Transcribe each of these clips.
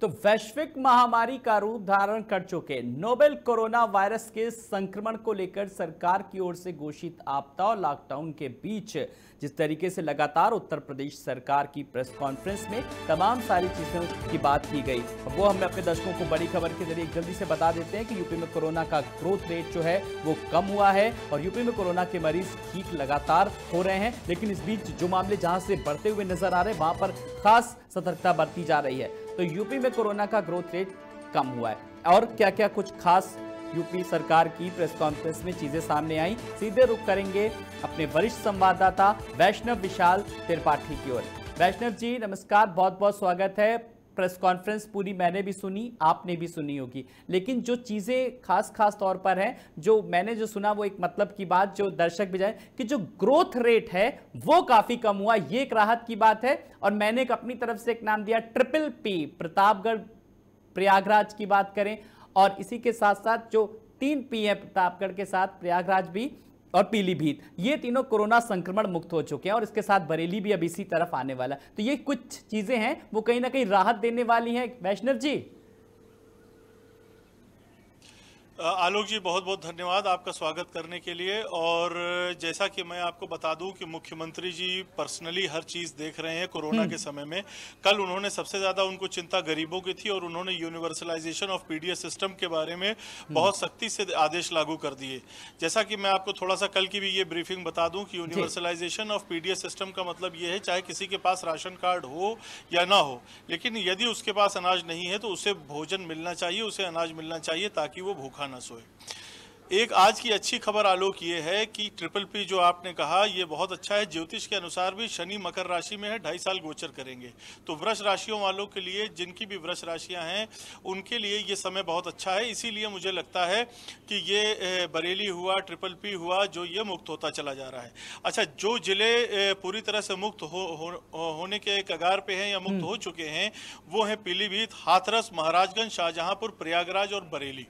तो वैश्विक महामारी का रूप धारण कर चुके नोबेल कोरोना वायरस के संक्रमण को लेकर सरकार की ओर से घोषित आपदा और लॉकडाउन के बीच जिस तरीके से लगातार उत्तर प्रदेश सरकार की प्रेस कॉन्फ्रेंस में तमाम सारी चीज़ों की बात की गई वो हमें अपने दर्शकों को बड़ी खबर के जरिए जल्दी से बता देते हैं कि यूपी में कोरोना का ग्रोथ रेट जो है वो कम हुआ है और यूपी में कोरोना के मरीज ठीक लगातार हो रहे हैं लेकिन इस बीच जो मामले जहां से बढ़ते हुए नजर आ रहे हैं वहां पर खास सतर्कता बरती जा रही है तो यूपी में कोरोना का ग्रोथ रेट कम हुआ है और क्या क्या कुछ खास यूपी सरकार की प्रेस कॉन्फ्रेंस में चीजें सामने आई सीधे रुख करेंगे अपने वरिष्ठ संवाददाता वैष्णव विशाल त्रिपाठी की ओर वैष्णव जी नमस्कार बहुत बहुत स्वागत है प्रेस कॉन्फ्रेंस पूरी मैंने भी सुनी आपने भी सुनी होगी लेकिन जो चीज़ें खास खास तौर पर हैं जो मैंने जो सुना वो एक मतलब की बात जो दर्शक भी जाए कि जो ग्रोथ रेट है वो काफ़ी कम हुआ ये एक राहत की बात है और मैंने एक अपनी तरफ से एक नाम दिया ट्रिपल पी प्रतापगढ़ प्रयागराज की बात करें और इसी के साथ साथ जो तीन पी है प्रतापगढ़ के साथ प्रयागराज भी और पीलीभीत ये तीनों कोरोना संक्रमण मुक्त हो चुके हैं और इसके साथ बरेली भी अब इसी तरफ आने वाला है तो ये कुछ चीज़ें हैं वो कहीं ना कहीं राहत देने वाली हैं वैष्णव जी आलोक जी बहुत बहुत धन्यवाद आपका स्वागत करने के लिए और जैसा कि मैं आपको बता दूं कि मुख्यमंत्री जी पर्सनली हर चीज़ देख रहे हैं कोरोना के हम्म। समय में कल उन्होंने सबसे ज़्यादा उनको चिंता गरीबों की थी और उन्होंने यूनिवर्सलाइजेशन ऑफ पीडीएस सिस्टम के बारे में हम्म। बहुत सख्ती से आदेश लागू कर दिए जैसा कि मैं आपको थोड़ा सा कल की भी ये ब्रीफिंग बता दूँ कि यूनिवर्सलाइजेशन ऑफ पी सिस्टम का मतलब ये है चाहे किसी के पास राशन कार्ड हो या ना हो लेकिन यदि उसके पास अनाज नहीं है तो उसे भोजन मिलना चाहिए उसे अनाज मिलना चाहिए ताकि वो भूखा ना सोए एक आज की अच्छी खबर आलोक ये है कि ट्रिपल पी जो आपने कहा ये बहुत अच्छा है ज्योतिष के अनुसार भी शनि मकर राशि में है ढाई साल गोचर करेंगे तो वृक्ष राशियों वालों के लिए जिनकी भी वृक्ष राशियां हैं उनके लिए ये समय बहुत अच्छा है इसीलिए मुझे लगता है कि ये बरेली हुआ ट्रिपल पी हुआ जो ये मुक्त होता चला जा रहा है अच्छा जो जिले पूरी तरह से मुक्त हो, हो, हो होने के कगार पर हैं या मुक्त हम्म। हो चुके हैं वो हैं पीलीभीत हाथरस महाराजगंज शाहजहांपुर प्रयागराज और बरेली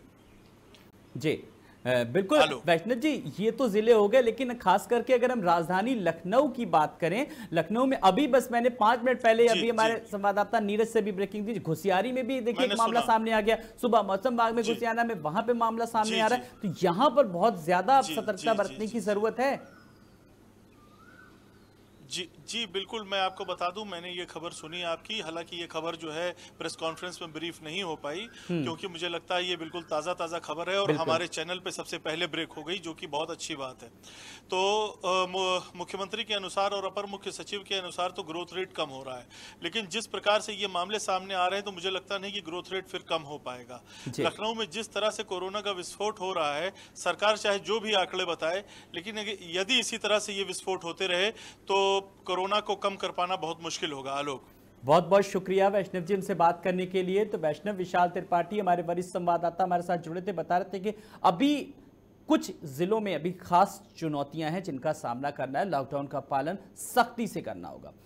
जी बिल्कुल वैष्णव जी ये तो जिले हो गए लेकिन खास करके अगर हम राजधानी लखनऊ की बात करें लखनऊ में अभी बस मैंने पांच मिनट पहले अभी हमारे संवाददाता नीरज से भी ब्रेकिंग दी घुसियारी में भी देखिए एक मामला सामने आ गया सुबह मौसम बाग में घुसियाना में वहां पे मामला सामने आ रहा है तो यहाँ पर बहुत ज्यादा सतर्कता बरतने की जरूरत है जी जी बिल्कुल मैं आपको बता दूं मैंने ये खबर सुनी आपकी हालांकि ये खबर जो है प्रेस कॉन्फ्रेंस में ब्रीफ नहीं हो पाई हम्म। क्योंकि मुझे लगता है ये बिल्कुल ताज़ा ताज़ा खबर है और हमारे चैनल पे सबसे पहले ब्रेक हो गई जो कि बहुत अच्छी बात है तो मुख्यमंत्री के अनुसार और अपर मुख्य सचिव के अनुसार तो ग्रोथ रेट कम हो रहा है लेकिन जिस प्रकार से ये मामले सामने आ रहे हैं तो मुझे लगता नहीं कि ग्रोथ रेट फिर कम हो पाएगा लखनऊ में जिस तरह से कोरोना का विस्फोट हो रहा है सरकार चाहे जो भी आंकड़े बताए लेकिन यदि इसी तरह से ये विस्फोट होते रहे तो कोरोना को कम कर पाना बहुत मुश्किल होगा आलोक बहुत बहुत शुक्रिया वैष्णव जी हमसे बात करने के लिए तो वैष्णव विशाल त्रिपाठी हमारे वरिष्ठ संवाददाता हमारे साथ जुड़े थे बता रहे थे कि अभी कुछ जिलों में अभी खास चुनौतियां हैं जिनका सामना करना है लॉकडाउन का पालन सख्ती से करना होगा